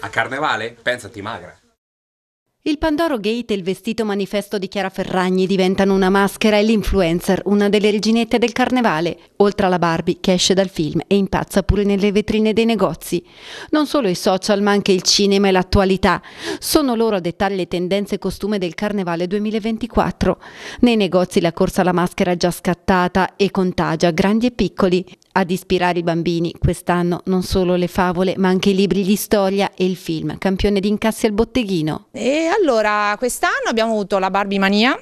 A carnevale? Pensati magra. Il Pandoro Gate e il vestito manifesto di Chiara Ferragni diventano una maschera e l'influencer, una delle reginette del carnevale, oltre alla Barbie che esce dal film e impazza pure nelle vetrine dei negozi. Non solo i social, ma anche il cinema e l'attualità. Sono loro a dettare le tendenze e costume del carnevale 2024. Nei negozi la corsa alla maschera è già scattata e contagia grandi e piccoli ad ispirare i bambini quest'anno non solo le favole, ma anche i libri di storia e il film, campione di incassi al botteghino. E allora, quest'anno abbiamo avuto la Barbie Mania,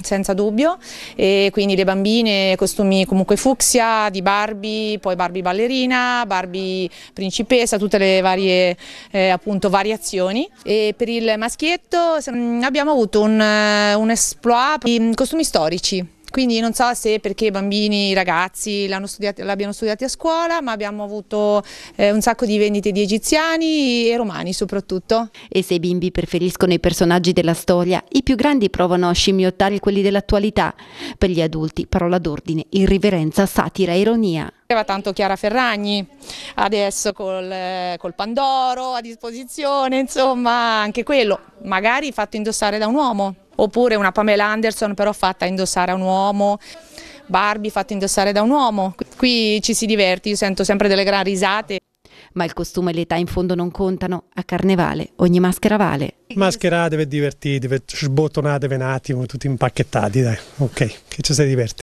senza dubbio e quindi le bambine costumi comunque fucsia di Barbie, poi Barbie ballerina, Barbie principessa, tutte le varie eh, appunto variazioni e per il maschietto mm, abbiamo avuto un, eh, un esploit di costumi storici quindi non so se perché i bambini, i ragazzi l'abbiano studiato a scuola, ma abbiamo avuto eh, un sacco di vendite di egiziani e romani soprattutto. E se i bimbi preferiscono i personaggi della storia, i più grandi provano a scimmiottare quelli dell'attualità. Per gli adulti, parola d'ordine, irriverenza, satira, ironia. Aveva tanto Chiara Ferragni, adesso col, col, Pandoro a disposizione, insomma anche quello, magari fatto indossare da un uomo oppure una Pamela Anderson però fatta indossare a un uomo, Barbie fatta indossare da un uomo. Qui ci si diverte, io sento sempre delle gran risate. Ma il costume e l'età in fondo non contano, a carnevale ogni maschera vale. Mascherate e divertitevi, sbottonatevi un attimo, tutti impacchettati, dai, ok, che ci si diverte.